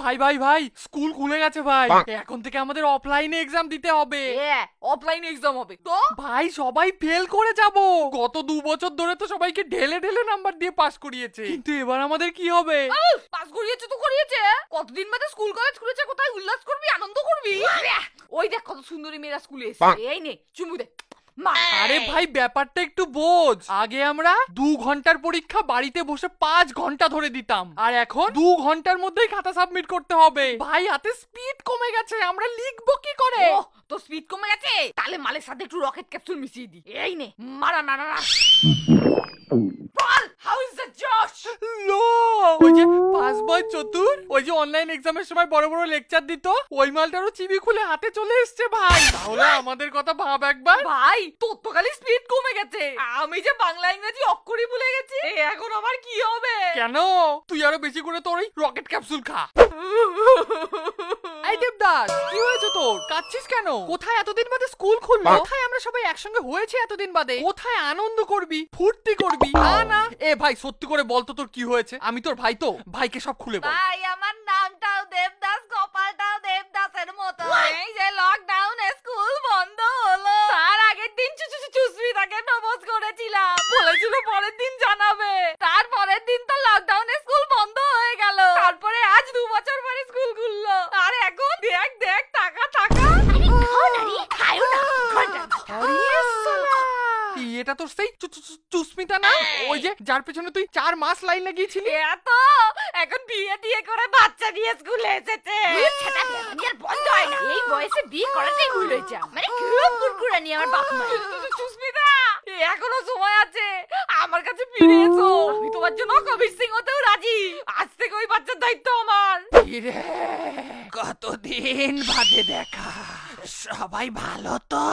ভাই ভাই ভাই স্কুল খুলে গেছে ভাই এখন থেকে আমাদের অফলাইনে এক্সাম দিতে হবে অফলাইনে এক্সাম হবে তো ভাই সবাই ফেল করে যাব গত দু বছর ধরে তো সবাইকে ঢেলে ঢেলে নাম্বার দিয়ে পাস করিয়েছে কিন্তু এবার আমাদের কি হবে পাস করিয়েছে তো করিয়েছে কতদিন বাদে স্কুল কলেজ খুলেছে কোথায় উল্লাস করবি আনন্দ করবি ওই দেখ কত সুন্দরী মেয়েরা স্কুলে এসে এই নে চুমু দেখ মা আরে ভাই ব্যাপারটা একটু বোঝ আগে আমরা দু ঘন্টার পরীক্ষা বাড়িতে বসে পাঁচ ঘন্টা ধরে দিতাম আর এখন দু ঘন্টার মধ্যেই খাতা সাবমিট করতে হবে ভাই হাতে স্পিড কমে গেছে আমরা লিখবো কি করে তো স্পিড কমে গেছে তাহলে মালের সাথে একটু রকেট ক্যাপসুল মিশিয়ে দি এই নে মারা না না না Paul, how is the হয় চতুর ওই যে অনলাইন এক্সামের সময় বড় বড় লেকচার দিত ওই মালটারও চিবি খুলে হাতে চলে এসছে ভাই তাহলে হ্যাঁ। আমাদের কথা ভাব একবার ভাই তোর তো খালি স্পিড কমে গেছে আমি যে বাংলা ইংরেজি অক্ষরই ভুলে গেছি এখন আমার কি হবে কেন তুই আরো বেশি করে তোর ওই রকেট ক্যাপসুল খা দেবদাস কি হয়েছে তোর কাচ্ছিস কেন কোথায় এতদিন বাদে স্কুল খুললো কোথায় আমরা সবাই একসঙ্গে হয়েছে এতদিন বাদে কোথায় আনন্দ করবি ফুর্তি করবি না না এ ভাই সত্যি করে বলতো তোর কি হয়েছে আমি তোর ভাই তো ভাইকে সব খুলে বল ভাই আমার নামটাও দেবদাস কপালটাও দেবদাসের মতো এই যে লকডাউনে স্কুল বন্ধ হলো তার আগের দিন চুচুচু চুসমিতাকে নমজ করেছিলাম বলেছিল পরের দিন যার পেছনে তুই চার মাস লাইন লাগিয়েছিলি এত এখন বিয়ে দিয়ে করে বাচ্চা নিয়ে স্কুলে এসেছে সেটা বন্ধ হয় না এই বয়সে বিয়ে করাটাই ভুল হয়েছে মানে খুব কুরকুরানি আমার বাপ মা সুস্মিতা এখনো সময় আছে আমার কাছে ফিরে এসো আমি তোমার জন্য কবির সিং হতেও রাজি আজ থেকে ওই বাচ্চার দায়িত্ব আমার রে কতদিন বাদে দেখা সবাই ভালো তো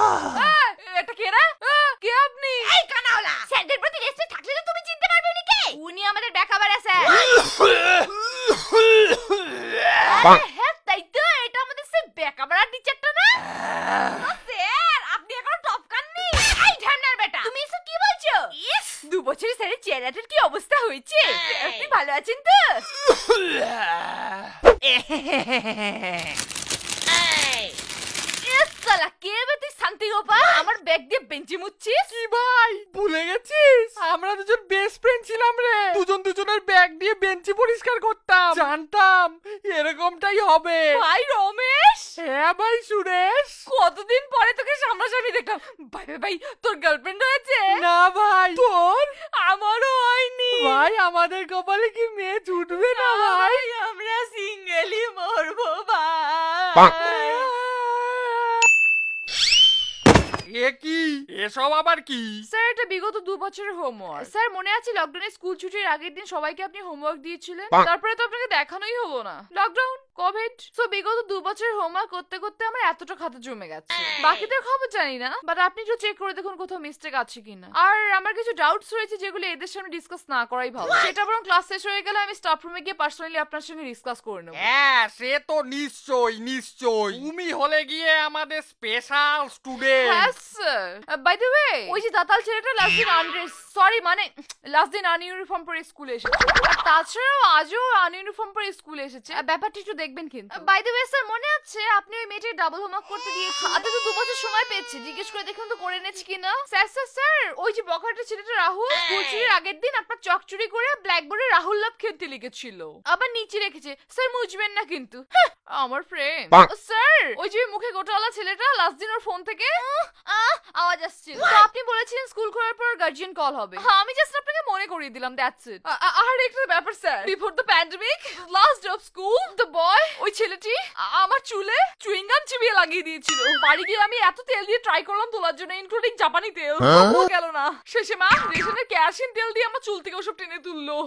হ্যাঁ, হ্যাঁ তাই তো এটা আমাদের সেই টিচারটা না স্যার আপনি এখন কি বলছো দু চেহারাটার কি অবস্থা হয়েছে হ্যাঁ। আপনি ভালো আছেন তো কে শান্তি আমার ব্যাগ দিয়ে বেঞ্চি ভুলে গেছিস আমরা দুজন বেস্ট ফ্রেন্ড ছিলাম রে জানতাম এরকমটাই হবে ভাই রমেশ হ্যাঁ ভাই সুরেশ কতদিন পরে তোকে সামনাসামনি দেখলাম ভাই ভাই ভাই তোর গার্লফ্রেন্ড হয়েছে না ভাই তোর আমারও হয়নি ভাই আমাদের কপালে কি মেয়ে ছুটবে না ভাই আমরা সিঙ্গেলই মরবো ভাই এ কি এসব আবার কি স্যার এটা বিগত দু বছরের হোমওয়ার্ক স্যার মনে আছে লকডাউনে স্কুল ছুটির আগের দিন সবাইকে আপনি হোমওয়ার্ক দিয়েছিলেন তারপরে তো আপনাকে দেখানোই হলো না লকডাউন কোভিড সো বিগত দু বছর হোমওয়ার্ক করতে করতে আমার এতটা খাতা জমে গেছে হ্যাঁ। বাকিদের খবর জানি না বাট আপনি একটু চেক করে দেখুন কোথাও মিস্টেক আছে কিনা আর আমার কিছু ডাউটস রয়েছে যেগুলো এদের সামনে ডিসকাস না করাই ভালো সেটা বরং ক্লাস শেষ হয়ে গেলে আমি স্টাফ রুমে গিয়ে পার্সোনালি আপনার সঙ্গে ডিসকাস করে নেব হ্যাঁ সে তো নিশ্চয়ই নিশ্চয়ই তুমি হলে গিয়ে আমাদের স্পেশাল স্টুডেন্ট হ্যাঁ বাই দ্য ওয়ে ওই যে দাতাল ছেলেটা লাস্ট দিন আনড্রেস সরি মানে লাস্ট দিন আনইউনিফর্ম পরে স্কুলে এসেছে আর তাছাড়াও আজও আনইউনিফর্ম পরে স্কুলে এসেছে ব্যাপারটা একটু দেখবেন কিন্তু বাই দ্য ওয়ে স্যার মনে আছে আপনি ওই মেয়েটির ডাবল হোমওয়ার্ক করতে দিয়েছেন আপনি তো আচ্ছা, দু বছর সময় পেয়েছি জিজ্ঞেস করে দেখুন তো করে এনেছি কিনা স্যার স্যার স্যার ওই যে বখাটের ছেলেটা রাহুল স্কুল আগের দিন আপনার চকচুরি করে ব্ল্যাকবোর্ডে রাহুল লাভ খেলতে লিখেছিল আবার নিচে রেখেছে স্যার মুজবেন না কিন্তু হ্যাঁ, আমার ফ্রেন্ড স্যার oh, ওই যে মুখে গোটাওয়ালা ছেলেটা লাস্ট দিন ওর ফোন থেকে আওয়াজ আসছিল তো আপনি বলেছিলেন স্কুল খোলার পর গার্জিয়ান কল হবে হ্যাঁ, আমি জাস্ট আপনাকে মনে করিয়ে দিলাম দ্যাটস ইট আর একটা ব্যাপার sir before the pandemic last of school the boy ওই ছেলেটি আমার চুলে চুইং গাম চিবিয়ে লাগিয়ে দিয়েছিল বাড়ি গিয়ে আমি এত তেল দিয়ে ট্রাই করলাম তোলার জন্য ইনক্লুডিং জাপানি তেল গেল না শেষে মা রেশনের ক্যাশিন তেল দিয়ে আমার চুল থেকে ওসব টেনে তুললো